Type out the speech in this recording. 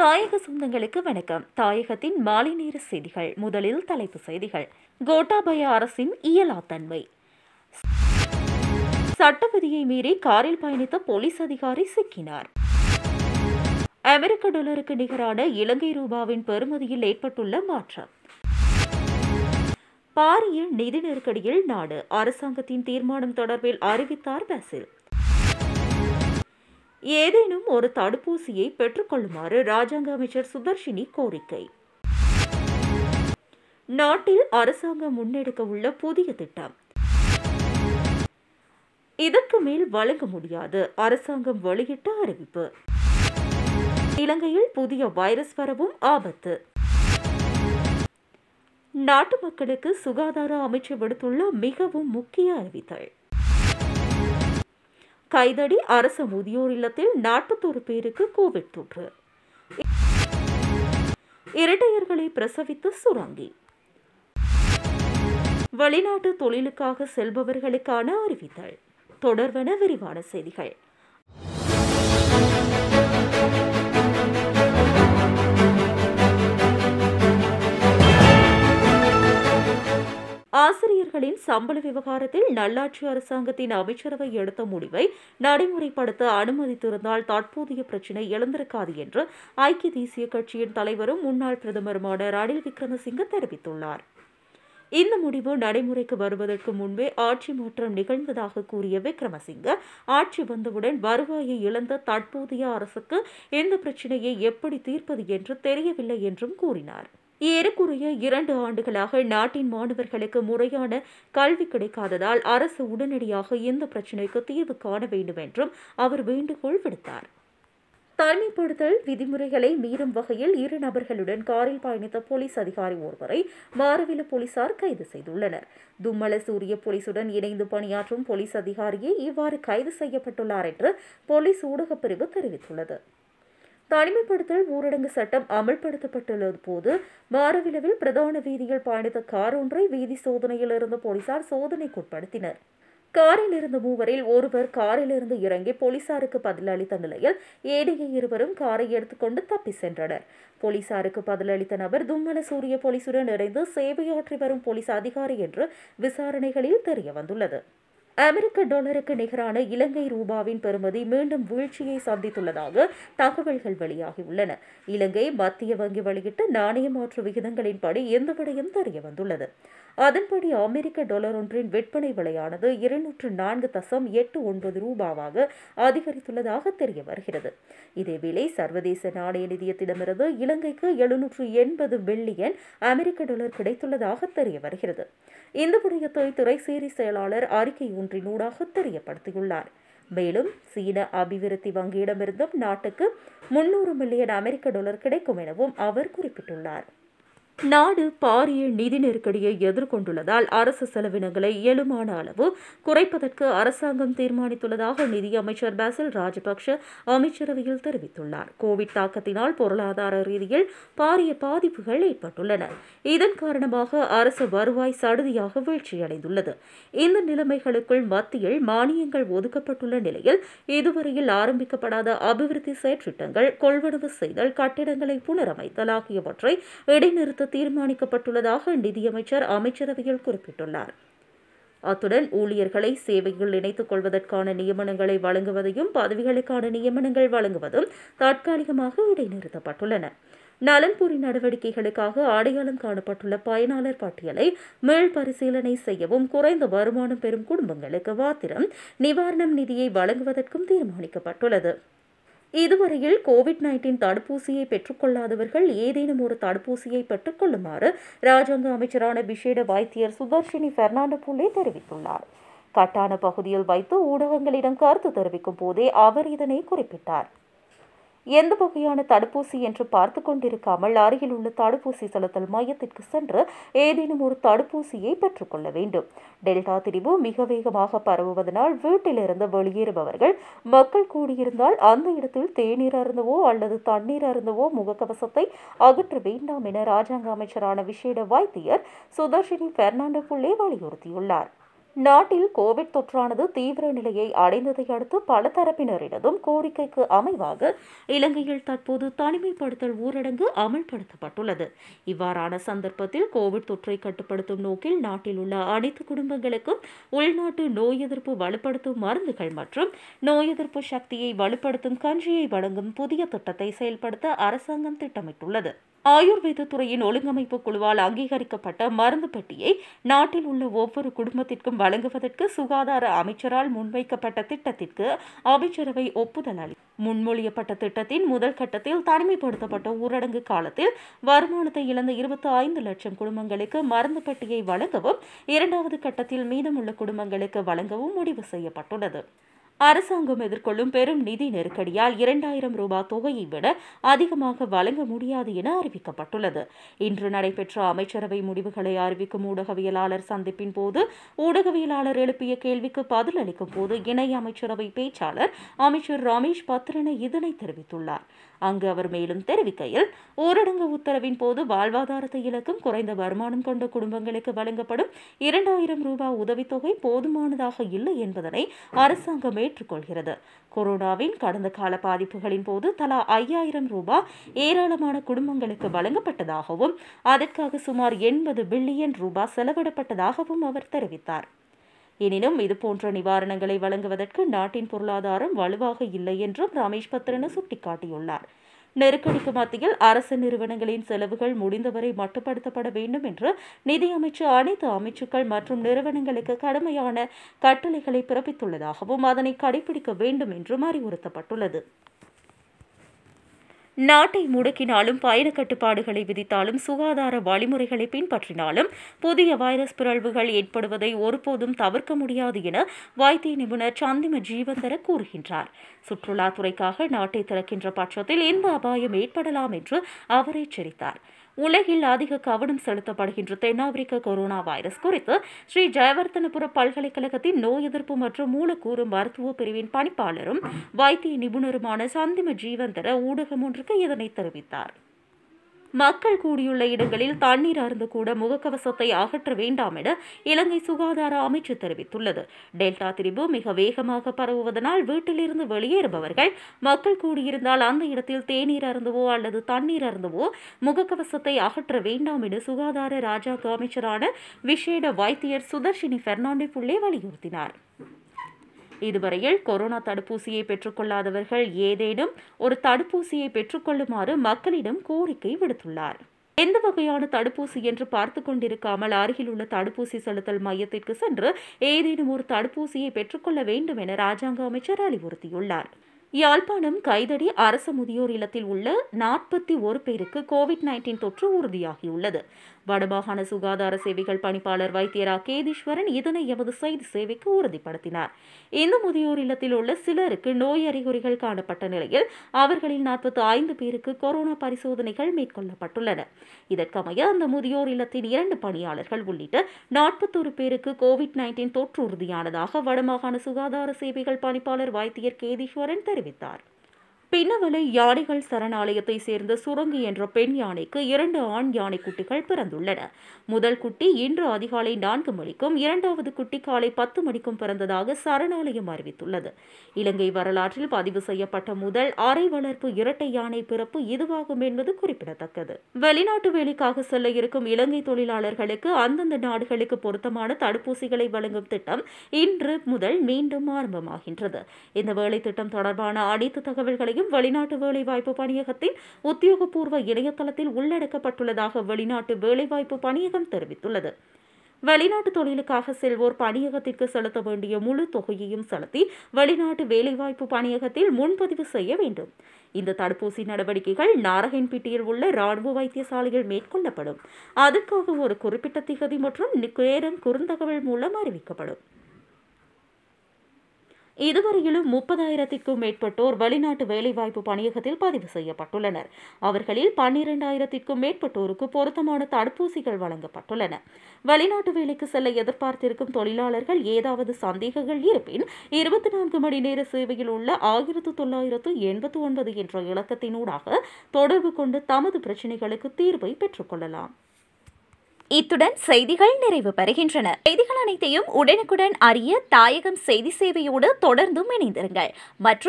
தாயக சொந்தங்களுக்கு வணக்கம் தாயகத்தின் மாலை நேர செய்திகள் முதலில் தலைப்பு செய்திகள் கோட்டாபய அரசின் இயலாத்தன்மை சட்ட விதியை மீறி காரில் பயணித்த போலீஸ் அதிகாரி சிக்கினார் அமெரிக்க டாலருக்கு நிகரான இலங்கை ரூபாவின் பெறுமதியில் ஏற்பட்டுள்ள மாற்றம் பாரிய நிதி நெருக்கடியில் நாடு அரசாங்கத்தின் தீர்மானம் தொடர்பில் அறிவித்தார் பசில் ஏதேனும் ஒரு தடுப்பூசியை பெற்றுக்கொள்ளுமாறு ராஜாங்க அமைச்சர் சுதர்ஷினி கோரிக்கை நாட்டில் அரசாங்கம் முன்னெடுக்க உள்ள புதிய திட்டம் இதற்கு மேல் வழங்க முடியாது அரசாங்கம் வெளியிட்ட அறிவிப்பு இலங்கையில் புதிய வைரஸ் வரவும் ஆபத்து நாட்டு மக்களுக்கு சுகாதார அமைச்சர் விடுத்துள்ள மிகவும் முக்கிய அறிவித்தல் கைதடி அரசு முதியோர் இல்லத்தில் நாற்பத்தோரு பேருக்கு கோவிட் தொற்று இரட்டையர்களை பிரசவித்து சுரங்கி வெளிநாட்டு தொழிலுக்காக செல்பவர்களுக்கான அறிவித்தல் தொடர்வன விரிவான செய்திகள் ஊழியர்களின் சம்பள விவகாரத்தில் நல்லாட்சி அரசாங்கத்தின் அமைச்சரவை எடுத்த முடிவை நடைமுறைப்படுத்த அனுமதித்திருந்தால் தற்போதைய பிரச்சினை எழுந்திருக்காது என்று ஐக்கிய தேசிய கட்சியின் தலைவரும் முன்னாள் பிரதமருமான ரணில் விக்ரமசிங்க தெரிவித்துள்ளார் இந்த முடிவு நடைமுறைக்கு வருவதற்கு முன்பே ஆட்சி மாற்றம் நிகழ்ந்ததாக கூறிய விக்ரமசிங்க ஆட்சி வந்தவுடன் வருவாயை இழந்த தற்போதைய அரசுக்கு இந்த பிரச்சினையை எப்படி தீர்ப்பது என்று தெரியவில்லை என்றும் கூறினார் ஏறக்குறைய இரண்டு ஆண்டுகளாக நாட்டின் மாணவர்களுக்கு முறையான கல்வி கிடைக்காததால் அரசு உடனடியாக இந்த பிரச்சினைக்கு தீர்வு காண வேண்டும் என்றும் அவர் வேண்டுகோள் விடுத்தார் தனிமைப்படுத்தல் விதிமுறைகளை மீறும் வகையில் இரு நபர்களுடன் காரில் பயணித்த போலீஸ் அதிகாரி ஒருவரை மாரவில போலீசார் கைது செய்துள்ளனர் தும்மல சூரிய போலீசுடன் இணைந்து பணியாற்றும் போலீஸ் அதிகாரியே இவ்வாறு கைது செய்யப்பட்டுள்ளார் என்று போலீஸ் ஊடகப்பிரிவு தெரிவித்துள்ளது தனிமைப்படுத்தல் ஊரடங்கு சட்டம் அமல்படுத்தப்பட்டுள்ள போது மாரவிளவில் பிரதான வீதியில் பாய்ந்த கார் ஒன்றை வீதி சோதனையில் இருந்த போலீசார் சோதனைக்குட்படுத்தினர் காரில் இருந்த மூவரில் ஒருவர் காரில் இருந்து இறங்கி போலீசாருக்கு பதிலளித்த நிலையில் ஏடிகை இருவரும் காரை எடுத்துக்கொண்டு தப்பி சென்றனர் போலீசாருக்கு பதிலளித்த நபர் தும்மல சூரிய போலீசுடன் இணைந்து சேவையாற்றி வரும் போலீஸ் அதிகாரி என்று விசாரணைகளில் தெரிய வந்துள்ளது அமெரிக்க டாலருக்கு நிகரான இலங்கை ரூபாவின் பெறுமதி மீண்டும் வீழ்ச்சியை சந்தித்துள்ளதாக தகவல்கள் வெளியாகியுள்ளன இலங்கை மத்திய வங்கி வெளியிட்ட நாணய மாற்று விகிதங்களின்படி எந்த விடயம் தெரிய வந்துள்ளது அதன்படி அமெரிக்க டாலர் ஒன்றின் விற்பனை விலையானது இருநூற்று நான்கு தசம் எட்டு ஒன்பது ரூபாவாக அதிகரித்துள்ளதாக தெரிய வருகிறது இதேவேளை சர்வதேச நாணய நிதியத்திடமிருந்து இலங்கைக்கு எழுநூற்று எண்பது பில்லியன் அமெரிக்க டாலர் கிடைத்துள்ளதாக தெரிய வருகிறது இந்த விடயத்தை துறை செய்தி செயலாளர் அறிக்கை ஒன்று ஒன்றினூடாக தெரியப்படுத்தியுள்ளார் மேலும் சீன அபிவிருத்தி வங்கியிடமிருந்தும் நாட்டுக்கு முன்னூறு மில்லியன் அமெரிக்க டாலர் கிடைக்கும் எனவும் அவர் குறிப்பிட்டுள்ளார் நாடு பாரிய நிதி நெருக்கடியை எதிர்கொண்டுள்ளதால் அரசு செலவினங்களை இயலுமான அளவு குறைப்பதற்கு அரசாங்கம் தீர்மானித்துள்ளதாக நிதியமைச்சர் பாசில் ராஜபக்ஷ அமைச்சரவையில் தெரிவித்துள்ளார் கோவிட் தாக்கத்தினால் பொருளாதார ரீதியில் பாரிய பாதிப்புகள் ஏற்பட்டுள்ளன இதன் காரணமாக அரசு வருவாய் சடுதியாக வீழ்ச்சியடைந்துள்ளது இந்த நிலைமைகளுக்குள் மத்தியில் மானியங்கள் ஒதுக்கப்பட்டுள்ள நிலையில் இதுவரையில் ஆரம்பிக்கப்படாத அபிவிருத்தி செயற்றிட்டங்கள் கொள்வனவு செய்தல் கட்டிடங்களை புனரமைத்தல் ஆகியவற்றை இடைநிறுத்த தீர்மானிக்கப்பட்டுள்ளதாக நிதியமைச்சர் அமைச்சரவையில் குறிப்பிட்டுள்ளார் அத்துடன் ஊழியர்களை சேவையில் இணைத்துக் கொள்வதற்கான நியமனங்களை வழங்குவதையும் பதவிகளுக்கான நியமனங்கள் வழங்குவதும் தற்காலிகமாக இடைநிறுத்தப்பட்டுள்ளன நலன்புரி நடவடிக்கைகளுக்காக அடையாளம் காணப்பட்டுள்ள பயனாளர் பட்டியலை மேல் பரிசீலனை செய்யவும் குறைந்த வருமானம் பெறும் குடும்பங்களுக்கு மாத்திரம் நிவாரணம் நிதியை வழங்குவதற்கும் தீர்மானிக்கப்பட்டுள்ளது இதுவரையில் கோவிட் நைன்டீன் தடுப்பூசியை பெற்றுக்கொள்ளாதவர்கள் ஏதேனும் ஒரு தடுப்பூசியை பெற்றுக்கொள்ளுமாறு ராஜாங்க அமைச்சரான விஷேட வைத்தியர் சுதர்ஷினி பெர்னாண்டோ புள்ளே தெரிவித்துள்ளார் கட்டான பகுதியில் வைத்து ஊடகங்களிடம் கருத்து தெரிவிக்கும் போதே அவர் இதனை குறிப்பிட்டார் எந்த வகையான தடுப்பூசி என்று பார்த்து கொண்டிருக்காமல் அருகில் உள்ள தடுப்பூசி செலுத்தல் மையத்திற்கு சென்று ஏதேனும் ஒரு தடுப்பூசியை பெற்றுக்கொள்ள வேண்டும் டெல்டா திரிவு மிக வேகமாக பரவுவதனால் வீட்டிலிருந்து வெளியேறுபவர்கள் மக்கள் கூடியிருந்தால் அந்த இடத்தில் தேநீர் அருந்தவோ அல்லது தண்ணீர் அருந்தவோ முகக்கவசத்தை அகற்ற வேண்டாம் என ராஜாங்க அமைச்சரான விஷேட வைத்தியர் சுதர்ஷினி பெர்னாண்டோ புள்ளே வலியுறுத்தியுள்ளார் நாட்டில் கோவிட் தொற்றானது தீவிர நிலையை அடைந்ததை அடுத்து பல தரப்பினரிடதும் கோரிக்கைக்கு அமைவாக இலங்கையில் தற்போது தனிமைப்படுத்தல் ஊரடங்கு அமல்படுத்தப்பட்டுள்ளது இவ்வாறான சந்தர்ப்பத்தில் கோவிட் தொற்றை கட்டுப்படுத்தும் நோக்கில் நாட்டில் உள்ள அனைத்து குடும்பங்களுக்கும் உள்நாட்டு நோய் எதிர்ப்பு வலுப்படுத்தும் மருந்துகள் மற்றும் நோய் எதிர்ப்பு சக்தியை வலுப்படுத்தும் கன்றியை வழங்கும் புதிய திட்டத்தை செயல்படுத்த அரசாங்கம் திட்டமிட்டுள்ளது ஆயுர்வேத துறையின் ஒழுங்கமைப்பு குழுவால் அங்கீகரிக்கப்பட்ட மருந்து பெட்டியை நாட்டில் உள்ள ஒவ்வொரு குடும்பத்திற்கும் வழங்குவதற்கு சுகாதார அமைச்சரால் முன்வைக்கப்பட்ட திட்டத்திற்கு அமைச்சரவை ஒப்புதல் அளி முன்மொழியப்பட்ட திட்டத்தின் முதல் கட்டத்தில் தனிமைப்படுத்தப்பட்ட ஊரடங்கு காலத்தில் வருமானத்தை இழந்த இருபத்தி ஐந்து லட்சம் குடும்பங்களுக்கு மருந்து பெட்டியை வழங்கவும் இரண்டாவது கட்டத்தில் மீதமுள்ள குடும்பங்களுக்கு வழங்கவும் முடிவு செய்யப்பட்டுள்ளது அரசாங்கம் எதிர்கொள்ளும் பெரும் நிதி நெருக்கடியால் இரண்டாயிரம் ரூபாய் தொகையை விட அதிகமாக வழங்க முடியாது என அறிவிக்கப்பட்டுள்ளது இன்று நடைபெற்ற அமைச்சரவை முடிவுகளை அறிவிக்கும் ஊடகவியலாளர் சந்திப்பின் போது ஊடகவியலாளர் எழுப்பிய கேள்விக்கு பதில் அளிக்கும் போது இணை அமைச்சரவை பேச்சாளர் அமைச்சர் ரமேஷ் பத்ரன இதனை தெரிவித்துள்ளார் அங்கு அவர் மேலும் தெரிவிக்கையில் ஊரடங்கு உத்தரவின் போது வாழ்வாதாரத்தை இழக்கும் குறைந்த வருமானம் கொண்ட குடும்பங்களுக்கு வழங்கப்படும் இரண்டாயிரம் ரூபாய் உதவித்தொகை போதுமானதாக இல்லை என்பதனை அரசாங்கமே ஏற்றுக்கொள்கிறது கொரோனாவின் கடந்த கால பாதிப்புகளின் போது தலா ஐயாயிரம் ரூபாய் ஏராளமான குடும்பங்களுக்கு வழங்கப்பட்டதாகவும் அதற்காக சுமார் எண்பது பில்லியன் ரூபாய் செலவிடப்பட்டதாகவும் அவர் தெரிவித்தார் எனினும் இதுபோன்ற நிவாரணங்களை வழங்குவதற்கு நாட்டின் பொருளாதாரம் வலுவாக இல்லை என்றும் ரமேஷ் பத்ரன சுட்டிக்காட்டியுள்ளார் நெருக்கடிக்கு மத்தியில் அரசு நிறுவனங்களின் செலவுகள் முடிந்தவரை மட்டுப்படுத்தப்பட வேண்டும் என்று நிதியமைச்சர் அனைத்து அமைச்சுக்கள் மற்றும் நிறுவனங்களுக்கு கடுமையான கட்டளைகளை பிறப்பித்துள்ளதாகவும் அதனை கடைபிடிக்க வேண்டும் என்றும் அறிவுறுத்தப்பட்டுள்ளது நாட்டை முடக்கினாலும் பயண கட்டுப்பாடுகளை விதித்தாலும் சுகாதார வழிமுறைகளை பின்பற்றினாலும் புதிய வைரஸ் பிறழ்வுகள் ஏற்படுவதை ஒருபோதும் தவிர்க்க முடியாது என வைத்திய நிபுணர் சந்திம ஜீவந்தர கூறுகின்றார் சுற்றுலாத்துறைக்காக நாட்டை திறக்கின்ற பட்சத்தில் இந்த அபாயம் ஏற்படலாம் என்று அவர் எச்சரித்தார் உலகில் அதிக கவனம் செலுத்தப்படுகின்ற தென்னாப்பிரிக்க கொரோனா வைரஸ் குறித்து ஸ்ரீ ஜெயவர்த்தனபுர பல்கலைக்கழகத்தின் நோய் எதிர்ப்பு மற்றும் மூலக்கூறு மருத்துவ பிரிவின் பணிப்பாளரும் வைத்திய நிபுணருமான சந்திம ஜீவந்தர ஊடகம் ஒன்றுக்கு இதனை தெரிவித்தார் மக்கள் கூடியுள்ள இடங்களில் தண்ணீர் அருந்து கூட முகக்கவசத்தை அகற்ற வேண்டாம் என இலங்கை சுகாதார அமைச்சு தெரிவித்துள்ளது டெல்டா திரிபு மிக வேகமாக பரவுவதனால் வீட்டிலிருந்து வெளியேறுபவர்கள் மக்கள் கூடியிருந்தால் அந்த இடத்தில் தேநீர் அருந்தவோ அல்லது தண்ணீர் அருந்தவோ முகக்கவசத்தை அகற்ற வேண்டாம் என சுகாதார ராஜாக்கு அமைச்சரான விஷேட வைத்தியர் சுதர்ஷினி பெர்னாண்டி புள்ளே வலியுறுத்தினார் இதுவரையில் கொரோனா தடுப்பூசியை பெற்றுக்கொள்ளாதவர்கள் ஏதேனும் ஒரு தடுப்பூசியை பெற்றுக்கொள்ளுமாறு மக்களிடம் கோரிக்கை விடுத்துள்ளார் எந்த வகையான தடுப்பூசி என்று பார்த்து கொண்டிருக்காமல் அருகில் உள்ள தடுப்பூசி செலுத்தல் மையத்திற்கு சென்று ஏதேனும் ஒரு தடுப்பூசியை பெற்றுக்கொள்ள வேண்டும் என ராஜாங்க அமைச்சர் அறிவுறுத்தியுள்ளார் யாழ்ப்பாணம் கைதடி அரசு முதியோர் இல்லத்தில் உள்ள நாற்பத்தி ஒரு பேருக்கு கோவிட் நைன்டீன் தொற்று உறுதியாகியுள்ளது வடமாகாண சுகாதார சேவைகள் பணிப்பாளர் வைத்தியரா கேதீஸ்வரன் இதனை எமது செய்தி சேவைக்கு உறுதிப்படுத்தினார் இந்த முதியோர் இல்லத்தில் உள்ள சிலருக்கு நோய் அறிகுறிகள் காணப்பட்ட நிலையில் அவர்களில் நாற்பத்தி ஐந்து பேருக்கு கொரோனா பரிசோதனைகள் மேற்கொள்ளப்பட்டுள்ளன இதற்கமைய அந்த முதியோர் இல்லத்தின் இரண்டு பணியாளர்கள் உள்ளிட்ட நாற்பத்தொரு பேருக்கு கோவிட் நைன்டீன் தொற்று உறுதியானதாக வடமாகாண சுகாதார சேவைகள் பணிப்பாளர் வைத்தியர் கேதீஸ்வரன் தெரிவித்தார் பின்னவலை யானைகள் சரணாலயத்தை சேர்ந்த சுரங்கி என்ற பெண் யானைக்கு இரண்டு ஆண் யானை குட்டிகள் பிறந்துள்ளன முதல் குட்டி இன்று அதிகாலை நான்கு மணிக்கும் இரண்டாவது குட்டி காலை பத்து மணிக்கும் பிறந்ததாக சரணாலயம் அறிவித்துள்ளது இலங்கை வரலாற்றில் பதிவு செய்யப்பட்ட முதல் அரை வளர்ப்பு இரட்டை யானை பிறப்பு இதுவாகும் என்பது குறிப்பிடத்தக்கது வெளிநாட்டு வேலைக்காக செல்ல இருக்கும் இலங்கை தொழிலாளர்களுக்கு அந்தந்த நாடுகளுக்கு பொருத்தமான தடுப்பூசிகளை வழங்கும் திட்டம் இன்று முதல் மீண்டும் ஆரம்பமாகின்றது இந்த வேலை திட்டம் தொடர்பான அனைத்து தகவல்களையும் பணியும் வெளிநாட்டு வேலைவாய்ப்பு பணியகத்தின் உத்தியோகபூர்வ இணையதளத்தில் உள்ளடக்கப்பட்டுள்ளதாக வெளிநாட்டு வேலைவாய்ப்பு பணியகம் தெரிவித்துள்ளது வெளிநாட்டு தொழிலுக்காக செல்வோர் பணியகத்திற்கு செலுத்த வேண்டிய முழு தொகையையும் செலுத்தி வெளிநாட்டு வேலைவாய்ப்பு பணியகத்தில் முன்பதிவு செய்ய வேண்டும் இந்த தடுப்பூசி நடவடிக்கைகள் நாரகன்பிட்டியில் உள்ள ராணுவ வைத்தியசாலையில் மேற்கொள்ளப்படும் அதற்காக ஒரு குறிப்பிட்ட திகதி மற்றும் நேரம் குறுந்தகவல் மூலம் அறிவிக்கப்படும் இதுவரையிலும் முப்பதாயிரத்திற்கும் மேற்பட்டோர் வெளிநாட்டு வேலைவாய்ப்பு பணியகத்தில் பதிவு செய்யப்பட்டுள்ளனர் அவர்களில் பன்னிரண்டாயிரத்திற்கும் மேற்பட்டோருக்கு பொருத்தமான தடுப்பூசிகள் வழங்கப்பட்டுள்ளன வெளிநாட்டு வேலைக்கு செல்ல எதிர்பார்த்திருக்கும் தொழிலாளர்கள் ஏதாவது சந்தேகங்கள் இருப்பின் இருபத்தி நான்கு மணி நேர சேவையில் உள்ள ஆயிரத்து தொள்ளாயிரத்து எண்பத்து ஒன்பது என்ற இலக்கத்தினூடாக தொடர்பு கொண்டு தமது பிரச்சினைகளுக்கு தீர்வை பெற்றுக்கொள்ளலாம் இத்துடன் செய்திகள் நிறைவு பெறுகின்றன செய்திகள் அனைத்தையும் உடனுக்குடன் அறிய தாயகம் செய்தி சேவையோடு தொடர்ந்தும் இணைந்திருங்கள் மற்றும்